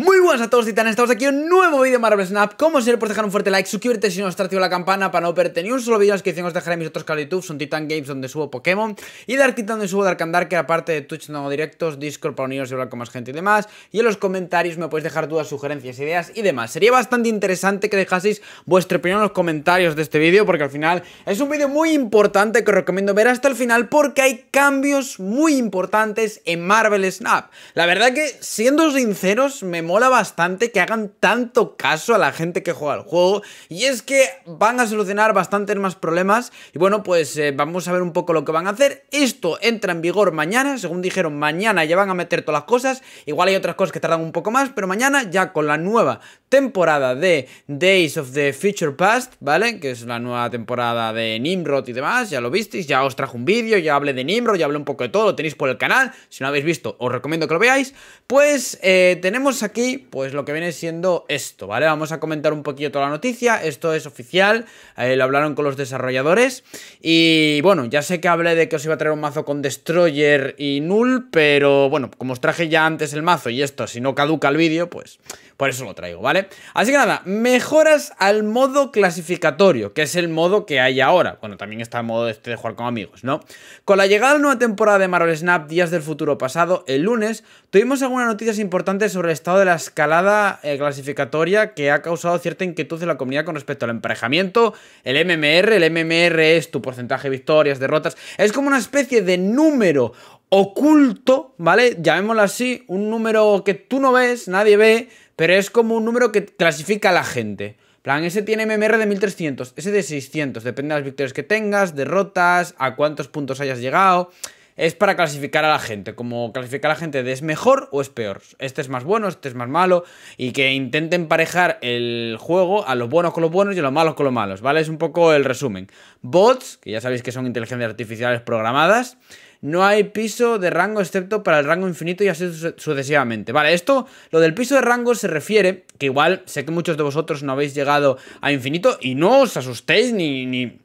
Muy buenas a todos titanes, estamos aquí en un nuevo vídeo de Marvel Snap Como siempre, por dejar un fuerte like, suscribirte si no está activo la campana para no perderte ni un solo vídeo La descripción os dejaré mis otros canales de YouTube, son Titan Games donde subo Pokémon Y Dark Titan donde subo Dark and que aparte de Twitch no directos, Discord para uniros y hablar con más gente y demás Y en los comentarios me podéis dejar dudas, sugerencias, ideas y demás Sería bastante interesante que dejaseis vuestra opinión en los comentarios de este vídeo Porque al final es un vídeo muy importante que os recomiendo ver hasta el final Porque hay cambios muy importantes en Marvel Snap La verdad que, siendo sinceros, me mola bastante que hagan tanto caso a la gente que juega el juego. Y es que van a solucionar bastantes más problemas. Y bueno, pues eh, vamos a ver un poco lo que van a hacer. Esto entra en vigor mañana, según dijeron, mañana ya van a meter todas las cosas. Igual hay otras cosas que tardan un poco más, pero mañana ya con la nueva temporada de Days of the Future Past, ¿vale? Que es la nueva temporada de Nimrod y demás, ya lo visteis, ya os trajo un vídeo, ya hablé de Nimrod, ya hablé un poco de todo, lo tenéis por el canal. Si no lo habéis visto, os recomiendo que lo veáis. Pues eh, tenemos aquí aquí, pues lo que viene siendo esto, ¿vale? Vamos a comentar un poquito toda la noticia, esto es oficial, eh, lo hablaron con los desarrolladores y bueno, ya sé que hablé de que os iba a traer un mazo con Destroyer y Null, pero bueno, como os traje ya antes el mazo y esto, si no caduca el vídeo, pues por eso lo traigo, ¿vale? Así que nada, mejoras al modo clasificatorio, que es el modo que hay ahora. Bueno, también está el modo este de jugar con amigos, ¿no? Con la llegada de la nueva temporada de Marvel Snap Días del Futuro Pasado, el lunes, tuvimos algunas noticias importantes sobre el estado de la escalada eh, clasificatoria que ha causado cierta inquietud en la comunidad con respecto al emparejamiento, el MMR, el MMR es tu porcentaje de victorias, derrotas, es como una especie de número oculto, ¿vale? Llamémoslo así, un número que tú no ves, nadie ve, pero es como un número que clasifica a la gente. Plan, ese tiene MMR de 1300, ese de 600, depende de las victorias que tengas, derrotas, a cuántos puntos hayas llegado es para clasificar a la gente, como clasificar a la gente de es mejor o es peor. Este es más bueno, este es más malo, y que intenten emparejar el juego a los buenos con los buenos y a los malos con los malos, ¿vale? Es un poco el resumen. Bots, que ya sabéis que son inteligencias artificiales programadas, no hay piso de rango excepto para el rango infinito y así sucesivamente. Vale, esto, lo del piso de rango se refiere, que igual sé que muchos de vosotros no habéis llegado a infinito y no os asustéis ni,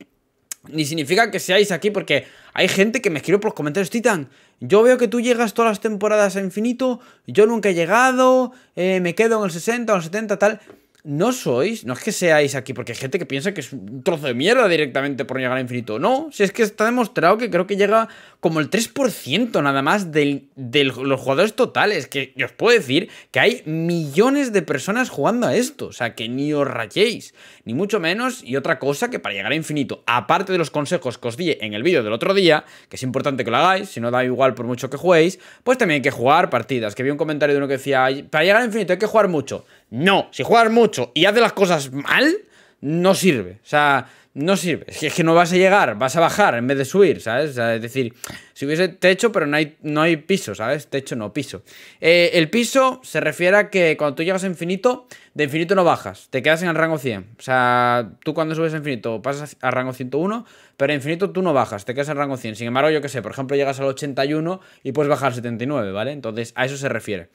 ni significa que seáis aquí porque hay gente que me escribe por los comentarios, Titan, yo veo que tú llegas todas las temporadas a infinito, yo nunca he llegado, eh, me quedo en el 60 o el 70, tal no sois, no es que seáis aquí, porque hay gente que piensa que es un trozo de mierda directamente por llegar a infinito. No, si es que está demostrado que creo que llega como el 3% nada más de los jugadores totales. Que os puedo decir que hay millones de personas jugando a esto. O sea, que ni os rayéis, ni mucho menos. Y otra cosa que para llegar a infinito, aparte de los consejos que os di en el vídeo del otro día, que es importante que lo hagáis, si no da igual por mucho que juguéis, pues también hay que jugar partidas. Que vi un comentario de uno que decía, para llegar a infinito hay que jugar mucho. No, si jugar mucho y hace las cosas mal, no sirve. O sea, no sirve. Es que, es que no vas a llegar, vas a bajar en vez de subir, ¿sabes? es decir, si hubiese techo, pero no hay, no hay piso, ¿sabes? Techo no, piso. Eh, el piso se refiere a que cuando tú llegas a infinito, de infinito no bajas, te quedas en el rango 100. O sea, tú cuando subes a infinito pasas al rango 101, pero en infinito tú no bajas, te quedas en rango 100. Sin embargo, yo qué sé, por ejemplo, llegas al 81 y puedes bajar al 79, ¿vale? Entonces, a eso se refiere.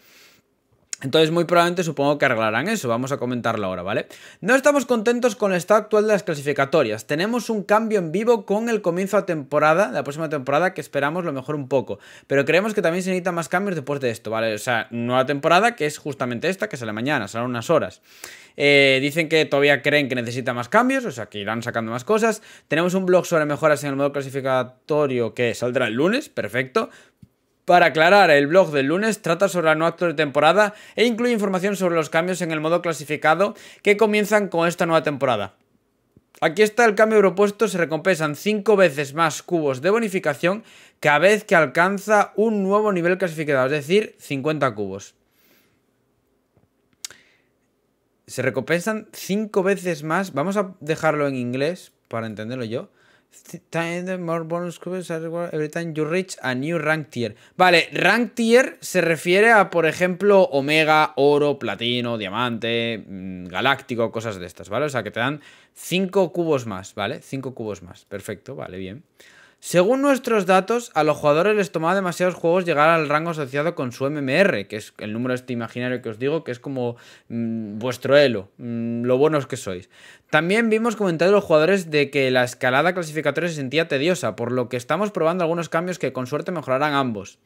Entonces muy probablemente supongo que arreglarán eso, vamos a comentarlo ahora, ¿vale? No estamos contentos con el estado actual de las clasificatorias, tenemos un cambio en vivo con el comienzo de temporada, la próxima temporada, que esperamos lo mejor un poco, pero creemos que también se necesitan más cambios después de esto, ¿vale? O sea, nueva temporada que es justamente esta, que sale mañana, salen unas horas. Eh, dicen que todavía creen que necesita más cambios, o sea, que irán sacando más cosas. Tenemos un blog sobre mejoras en el modo clasificatorio que saldrá el lunes, perfecto. Para aclarar, el blog del lunes trata sobre la nueva temporada e incluye información sobre los cambios en el modo clasificado que comienzan con esta nueva temporada. Aquí está el cambio propuesto, se recompensan 5 veces más cubos de bonificación cada vez que alcanza un nuevo nivel clasificado, es decir, 50 cubos. Se recompensan 5 veces más, vamos a dejarlo en inglés para entenderlo yo reach a new rank Vale, rank tier se refiere a, por ejemplo, omega, oro, platino, diamante, mm, galáctico, cosas de estas, ¿vale? O sea, que te dan 5 cubos más, ¿vale? 5 cubos más, perfecto, vale, bien. Según nuestros datos, a los jugadores les tomaba demasiados juegos llegar al rango asociado con su MMR, que es el número este imaginario que os digo, que es como mm, vuestro elo, mm, lo buenos que sois. También vimos comentarios de los jugadores de que la escalada clasificatoria se sentía tediosa, por lo que estamos probando algunos cambios que con suerte mejorarán ambos.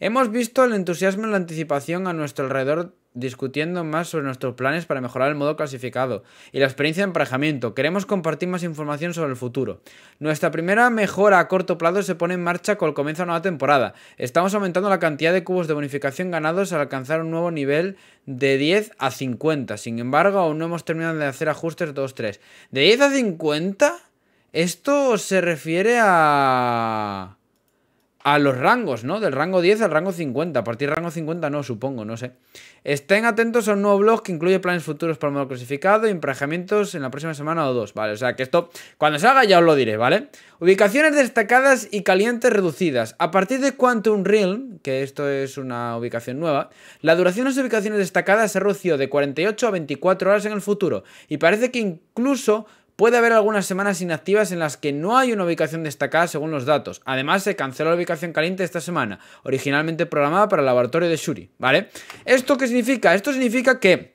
Hemos visto el entusiasmo y la anticipación a nuestro alrededor discutiendo más sobre nuestros planes para mejorar el modo clasificado y la experiencia de emparejamiento. Queremos compartir más información sobre el futuro. Nuestra primera mejora a corto plazo se pone en marcha con el comienzo de la nueva temporada. Estamos aumentando la cantidad de cubos de bonificación ganados al alcanzar un nuevo nivel de 10 a 50. Sin embargo, aún no hemos terminado de hacer ajustes 2-3. ¿De 10 a 50? Esto se refiere a a los rangos, ¿no? Del rango 10 al rango 50. A partir del rango 50 no, supongo, no sé. Estén atentos a un nuevo blog que incluye planes futuros para el modo clasificado y emparejamientos en la próxima semana o dos, ¿vale? O sea que esto, cuando salga ya os lo diré, ¿vale? Ubicaciones destacadas y calientes reducidas. A partir de Quantum Realm, que esto es una ubicación nueva, la duración de las ubicaciones destacadas se redució de 48 a 24 horas en el futuro y parece que incluso Puede haber algunas semanas inactivas en las que no hay una ubicación destacada según los datos. Además, se canceló la ubicación caliente esta semana, originalmente programada para el laboratorio de Shuri, ¿vale? ¿Esto qué significa? Esto significa que...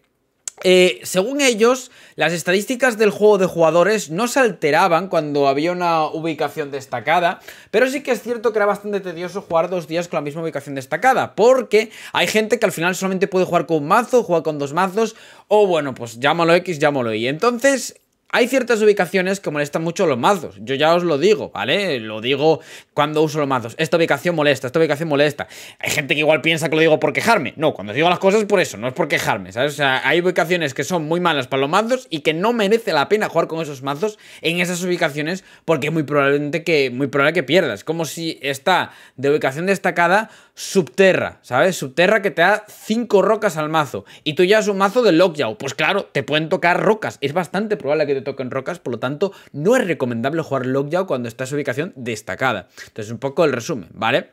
Eh, según ellos, las estadísticas del juego de jugadores no se alteraban cuando había una ubicación destacada, pero sí que es cierto que era bastante tedioso jugar dos días con la misma ubicación destacada, porque hay gente que al final solamente puede jugar con un mazo, jugar con dos mazos, o bueno, pues llámalo X, llámalo Y. Entonces, hay ciertas ubicaciones que molestan mucho los mazos. Yo ya os lo digo, ¿vale? Lo digo cuando uso los mazos. Esta ubicación molesta, esta ubicación molesta. Hay gente que igual piensa que lo digo por quejarme. No, cuando digo las cosas es por eso, no es por quejarme, ¿sabes? O sea, hay ubicaciones que son muy malas para los mazos y que no merece la pena jugar con esos mazos en esas ubicaciones porque es muy probablemente que muy probable que pierdas. Como si está de ubicación destacada Subterra, ¿sabes? Subterra que te da cinco rocas al mazo y tú ya es un mazo de Lockjaw. Pues claro, te pueden tocar rocas. Es bastante probable que Token rocas, por lo tanto, no es recomendable jugar Lockjaw cuando está en su ubicación destacada. Entonces, un poco el resumen, ¿vale?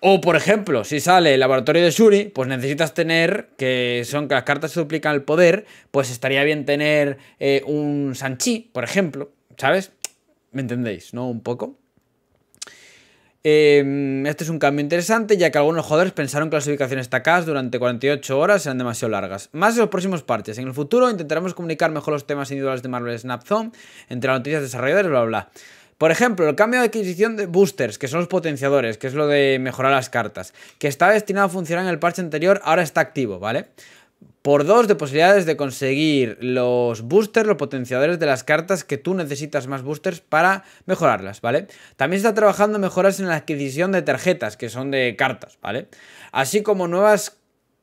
O, por ejemplo, si sale el laboratorio de Shuri, pues necesitas tener, que son que las cartas se duplican el poder, pues estaría bien tener eh, un Sanchi, por ejemplo, ¿sabes? ¿Me entendéis, no? Un poco. Em, este es un cambio interesante, ya que algunos jugadores pensaron que las ubicaciones TACAS durante 48 horas eran demasiado largas. Más en los próximos parches. En el futuro intentaremos comunicar mejor los temas individuales de Marvel Snap Zone entre las noticias desarrolladores, bla, bla. Por ejemplo, el cambio de adquisición de boosters, que son los potenciadores, que es lo de mejorar las cartas, que estaba destinado a funcionar en el parche anterior, ahora está activo, ¿vale? por dos, de posibilidades de conseguir los boosters, los potenciadores de las cartas que tú necesitas más boosters para mejorarlas, ¿vale? También está trabajando mejoras en la adquisición de tarjetas, que son de cartas, ¿vale? Así como nuevas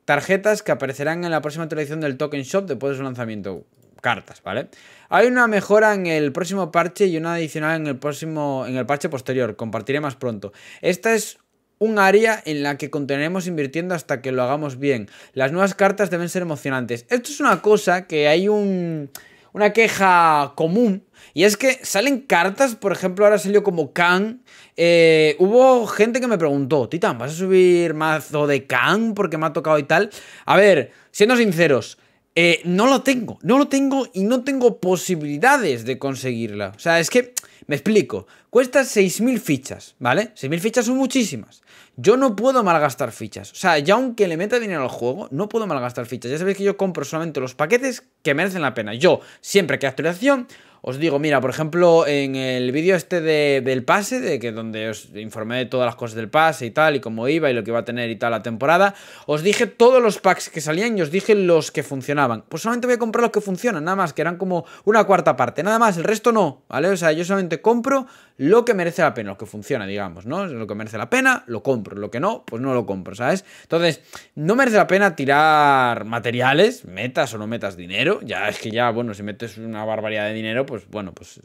tarjetas que aparecerán en la próxima actualización del Token Shop después de su lanzamiento. Cartas, ¿vale? Hay una mejora en el próximo parche y una adicional en el próximo. en el parche posterior. Compartiré más pronto. Esta es un área en la que continuaremos invirtiendo hasta que lo hagamos bien. Las nuevas cartas deben ser emocionantes. Esto es una cosa que hay un, una queja común. Y es que salen cartas, por ejemplo, ahora salió como Khan. Eh, hubo gente que me preguntó, Titan, ¿vas a subir mazo de Khan porque me ha tocado y tal? A ver, siendo sinceros, eh, no lo tengo, no lo tengo y no tengo posibilidades de conseguirla. O sea, es que me explico, cuesta 6.000 fichas, ¿vale? 6.000 fichas son muchísimas. Yo no puedo malgastar fichas. O sea, ya aunque le meta dinero al juego, no puedo malgastar fichas. Ya sabéis que yo compro solamente los paquetes que merecen la pena. Yo, siempre que actualización, os digo, mira, por ejemplo, en el vídeo este de, del pase, de que donde os informé de todas las cosas del pase y tal, y cómo iba y lo que iba a tener y tal la temporada, os dije todos los packs que salían y os dije los que funcionaban. Pues solamente voy a comprar los que funcionan, nada más, que eran como una cuarta parte, nada más, el resto no, ¿vale? O sea, yo solamente compro lo que merece la pena, lo que funciona, digamos, ¿no? Lo que merece la pena, lo compro, lo que no, pues no lo compro, ¿sabes? Entonces, no merece la pena tirar materiales, metas o no metas dinero, ya es que ya, bueno, si metes una barbaridad de dinero, pues bueno, pues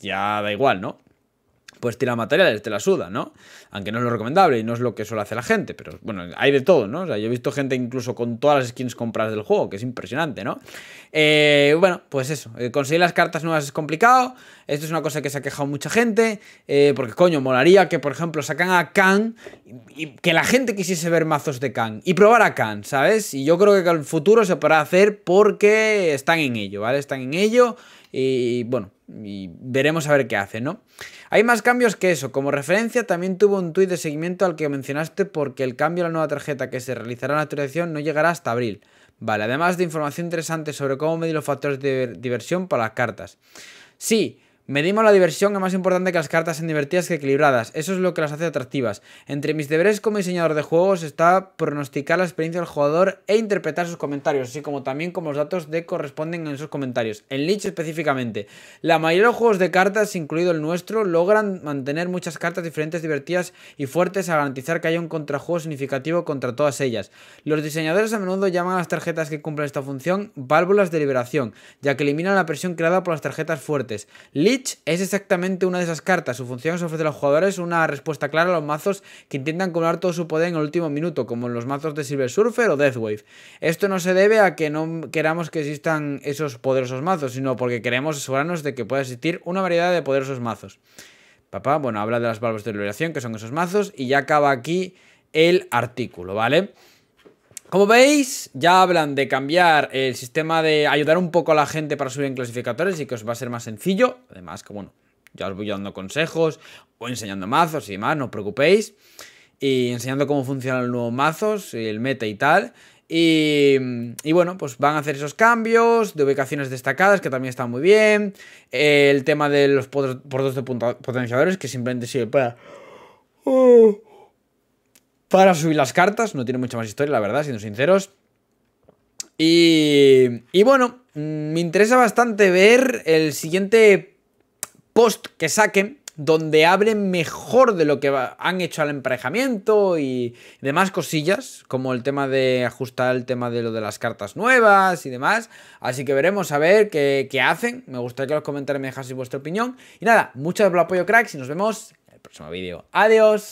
ya da igual, ¿no? Pues tira materiales, te la suda, ¿no? Aunque no es lo recomendable y no es lo que suele hacer la gente, pero bueno, hay de todo, ¿no? O sea, yo he visto gente incluso con todas las skins compradas del juego, que es impresionante, ¿no? Eh, bueno, pues eso, eh, conseguir las cartas nuevas es complicado, esto es una cosa que se ha quejado mucha gente, eh, porque coño, molaría que por ejemplo sacan a Khan y, que la gente quisiese ver mazos de Khan y probar a Khan, ¿sabes? Y yo creo que en el futuro se podrá hacer porque están en ello, ¿vale? Están en ello y bueno, veremos a ver qué hace, ¿no? Hay más cambios que eso. Como referencia, también tuvo un tuit de seguimiento al que mencionaste porque el cambio a la nueva tarjeta que se realizará en la actualización no llegará hasta abril. Vale, además de información interesante sobre cómo medir los factores de diversión para las cartas. Sí, Medimos la diversión es más importante que las cartas en divertidas que equilibradas. Eso es lo que las hace atractivas. Entre mis deberes como diseñador de juegos está pronosticar la experiencia del jugador e interpretar sus comentarios, así como también como los datos de corresponden en sus comentarios. En Lich específicamente. La mayoría de los juegos de cartas, incluido el nuestro, logran mantener muchas cartas diferentes, divertidas y fuertes a garantizar que haya un contrajuego significativo contra todas ellas. Los diseñadores a menudo llaman a las tarjetas que cumplen esta función válvulas de liberación, ya que eliminan la presión creada por las tarjetas fuertes es exactamente una de esas cartas. Su función es ofrecer a los jugadores una respuesta clara a los mazos que intentan acumular todo su poder en el último minuto, como en los mazos de Silver Surfer o Wave Esto no se debe a que no queramos que existan esos poderosos mazos, sino porque queremos asegurarnos de que pueda existir una variedad de poderosos mazos. Papá, bueno, habla de las valvas de liberación, que son esos mazos, y ya acaba aquí el artículo, ¿vale? Como veis, ya hablan de cambiar el sistema de ayudar un poco a la gente para subir en clasificadores y que os va a ser más sencillo. Además que, bueno, ya os voy dando consejos o enseñando mazos y demás, no os preocupéis. Y enseñando cómo funcionan los nuevos mazos, el meta y tal. Y, bueno, pues van a hacer esos cambios de ubicaciones destacadas, que también están muy bien. El tema de los portos de potenciadores, que simplemente sirve para... ¡Ah! para subir las cartas. No tiene mucha más historia, la verdad, siendo sinceros. Y, bueno, mm, me interesa bastante ver el siguiente post que saquen donde hablen mejor de lo que han hecho al emparejamiento y demás cosillas, como el tema de ajustar el tema de lo de las cartas nuevas y demás. Así que veremos a ver qué, hacen. Me gustaría que los comentarios me dejaseis vuestra opinión. Y nada, muchas gracias por el apoyo, cracks, y nos vemos en el próximo vídeo. Adiós.